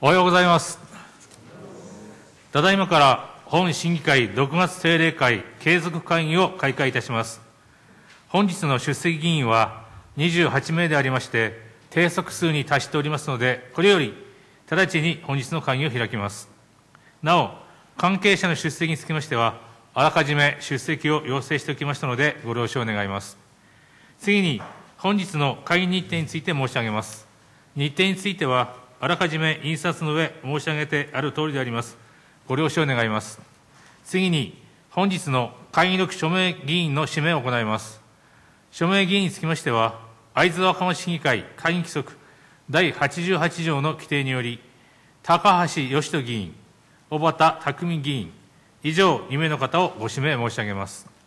おはようございますただいまから本審議会6月定例会継続会議を開会いたします本日の出席議員は28名でありまして定則数に達しておりますのでこれより直ちに本日の会議を開きますなお関係者の出席につきましてはあらかじめ出席を要請しておきましたのでご了承願います次に本日の会議日程について申し上げます日程についてはあらかじめ印刷の上、申し上げてあるとおりであります。ご了承願います。次に、本日の会議録署名議員の指名を行います。署名議員につきましては、会津若松市議会会議規則第88条の規定により、高橋義人議員、小畑匠議員、以上、2名の方をご指名申し上げます。